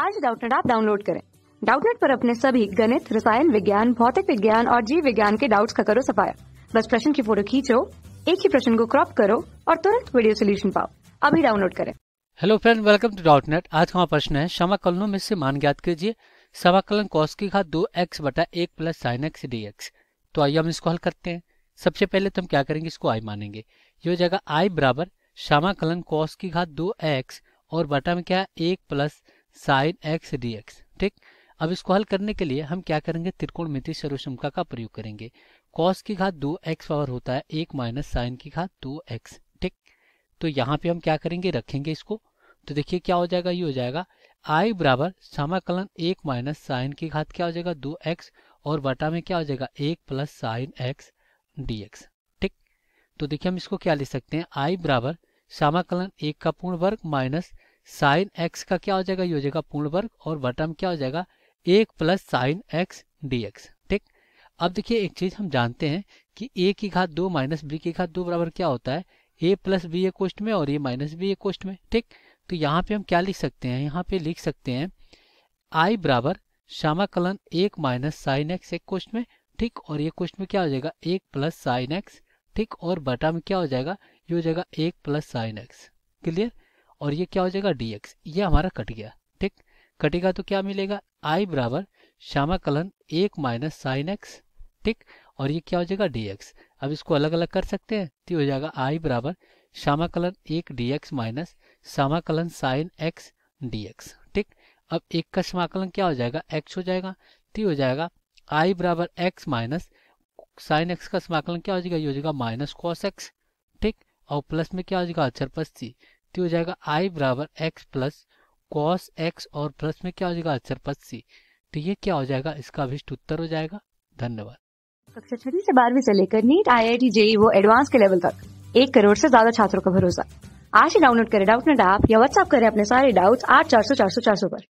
आज डाउटनेट आप डाउनलोड करें डाउटनेट पर अपने सभी गणित रसायन विज्ञान भौतिक विज्ञान और जीव विज्ञान के डाउट्स का करो सफाया बस प्रश्न की फोटो खींचो एक ही प्रश्न को क्रॉप करो और तुरंत वीडियो सोल्यूशन पाओ अभी डाउनलोड करें hello friend welcome to Doubtnut आज हमारा प्रश्न है समाकलनों में से मान ज्ञात कीजिए समाकलन कॉस की घात दो एक्स बटा एक plus sine x d x तो आइए हम इसको हल करते हैं सबसे पहले तो हम क्या करेंगे इसको आई मानेंगे ये हो जाएगा आई बराबर समाकलन कॉस की घात दो एक्स और बटा में क्या है एक plus sine x d x ठीक अब इसको हल करने के लिए हम क्या करेंगे त्रिकोण त्रिकोणमिति सर्वसमका का प्रयोग करेंगे कॉस की घात दो एक्स पावर होता है एक माइनस साइन की घात दो एक्स ठीक तो यहाँ पे हम क्या करेंगे रखेंगे इसको तो देखिए क्या हो जाएगा ये हो जाएगा आई बराबर समाकलन एक माइनस साइन की घात क्या हो जाएगा दो एक्स और बटा में क्या हो जाएगा एक plus sine x d x ठीक तो देखिए हम इसको क्या लिख सकते हैं आई बराबर समाकलन एक का पूर्ण वर्ग माइनस साइन एक्स का क्या हो जाएगा ये हो जाएगा पूर्ण वर्ग और बटा में क्या हो जाएगा एक plus sine x d x ठीक अब देखिए एक चीज़ हम जानते हैं कि ए की घात दो माइनस बी की घात दो बराबर क्या होता है ए प्लस बी ए कोष्ट में और ए माइनस बी ए कोष्ट में ठीक तो यहाँ पे हम क्या लिख सकते हैं यहाँ पे लिख सकते हैं आई बराबर श्यामाकलन एक माइनस साइन एक्स एक कोष्ट में ठीक और ये कोष्ट में क्या हो जाएगा एक प्लस साइन एक्स ठीक और बटा में क्या हो जाएगा ये हो जाएगा एक प्लस साइन एक्स क्लियर और ये क्या हो जाएगा डी एक्स ये हमारा कट गया ठीक कटेगा तो क्या मिलेगा आई बराबर श्यामा कलन एक माइनस साइन एक्स ठीक और ये क्या हो जाएगा डी एक्स अब इसको अलग अलग कर सकते हैं तो हो जाएगा आई बराबर श्यामा कलन एक डी एक्स माइनस श्यामा कलन साइन एक्स डी एक्स ठीक अब एक का समाकलन क्या हो जाएगा एक्स हो जाएगा तो हो जाएगा आई बराबर एक्स माइनस साइन एक्स का समाकलन क्या हो जाएगा ये हो जाएगा माइनस कॉस एक्स ठीक और प्लस में क्या हो जाएगा अक्षर प्लस सी तो हो जाएगा आई बराबर एक्स प्लस कॉस एक्स और प्लस में क्या हो जाएगा अक्षर पद सी तो ये क्या हो जाएगा इसका अभिष्ट उत्तर हो जाएगा धन्यवाद कक्षा छठी से बारहवीं से लेकर NEET I I T JEE वो एडवांस के लेवल तक एक करोड़ से ज्यादा छात्रों का भरोसा आज ही डाउनलोड करें डाउट नेट ऐप या व्हाट्सअप करें अपने सारे डाउट्स आठ चार सौ चार सौ चार सौ पर